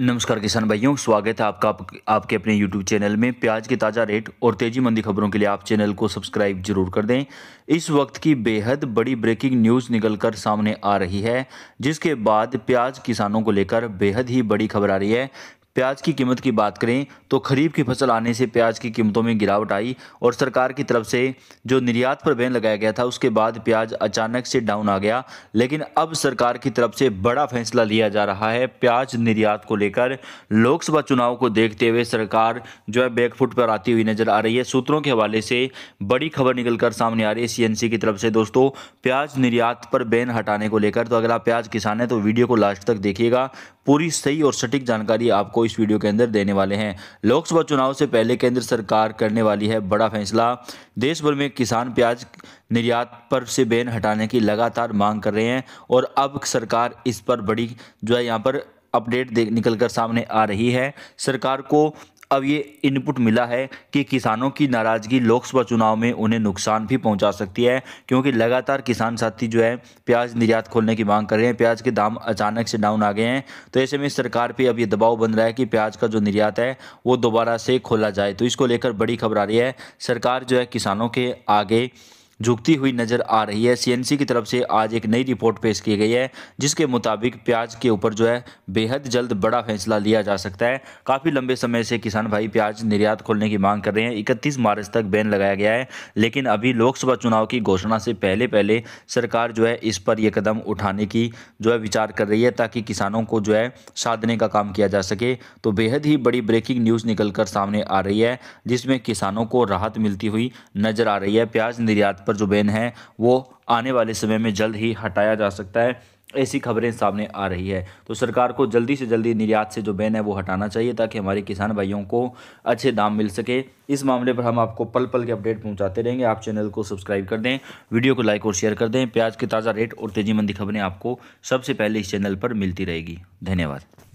नमस्कार किसान भाइयों स्वागत है आपका आप, आपके अपने YouTube चैनल में प्याज के ताज़ा रेट और तेजी मंदी खबरों के लिए आप चैनल को सब्सक्राइब जरूर कर दें इस वक्त की बेहद बड़ी ब्रेकिंग न्यूज़ निकलकर सामने आ रही है जिसके बाद प्याज किसानों को लेकर बेहद ही बड़ी खबर आ रही है प्याज की कीमत की बात करें तो खरीफ की फसल आने से प्याज की कीमतों में गिरावट आई और सरकार की तरफ से जो निर्यात पर बैन लगाया गया था उसके बाद प्याज अचानक से डाउन आ गया लेकिन अब सरकार की तरफ से बड़ा फैसला लिया जा रहा है प्याज निर्यात को लेकर लोकसभा चुनाव को देखते हुए सरकार जो है बैकफुट पर आती हुई नजर आ रही है सूत्रों के हवाले से बड़ी खबर निकलकर सामने आ रही है सी की तरफ से दोस्तों प्याज निर्यात पर बैन हटाने को लेकर तो अगर आप प्याज किसान हैं तो वीडियो को लास्ट तक देखिएगा पूरी सही और सटीक जानकारी आपको आपको इस वीडियो के अंदर देने वाले हैं लोकसभा चुनाव से पहले केंद्र सरकार करने वाली है बड़ा फैसला देश भर में किसान प्याज निर्यात पर से बैन हटाने की लगातार मांग कर रहे हैं और अब सरकार इस पर बड़ी जो है यहाँ पर अपडेट निकल कर सामने आ रही है सरकार को अब ये इनपुट मिला है कि किसानों की नाराज़गी लोकसभा चुनाव में उन्हें नुकसान भी पहुंचा सकती है क्योंकि लगातार किसान साथी जो है प्याज निर्यात खोलने की मांग कर रहे हैं प्याज के दाम अचानक से डाउन आ गए हैं तो ऐसे में सरकार पर अब ये दबाव बन रहा है कि प्याज का जो निर्यात है वो दोबारा से खोला जाए तो इसको लेकर बड़ी खबर आ रही है सरकार जो है किसानों के आगे झुकती हुई नजर आ रही है सीएनसी की तरफ से आज एक नई रिपोर्ट पेश की गई है जिसके मुताबिक प्याज के ऊपर जो है बेहद जल्द बड़ा फैसला लिया जा सकता है काफ़ी लंबे समय से किसान भाई प्याज निर्यात खोलने की मांग कर रहे हैं इकतीस मार्च तक बैन लगाया गया है लेकिन अभी लोकसभा चुनाव की घोषणा से पहले पहले सरकार जो है इस पर यह कदम उठाने की जो है विचार कर रही है ताकि किसानों को जो है साधने का काम किया जा सके तो बेहद ही बड़ी ब्रेकिंग न्यूज़ निकल कर सामने आ रही है जिसमें किसानों को राहत मिलती हुई नजर आ रही है प्याज निर्यात पर पर जो बैन है वो आने वाले समय में जल्द ही हटाया जा सकता है ऐसी खबरें सामने आ रही है तो सरकार को जल्दी से जल्दी निर्यात से जो बैन है वो हटाना चाहिए ताकि हमारे किसान भाइयों को अच्छे दाम मिल सके इस मामले पर हम आपको पल पल के अपडेट पहुंचाते रहेंगे आप चैनल को सब्सक्राइब कर दें वीडियो को लाइक और शेयर कर दें प्याज के ताज़ा रेट और तेजी मंदी खबरें आपको सबसे पहले इस चैनल पर मिलती रहेगी धन्यवाद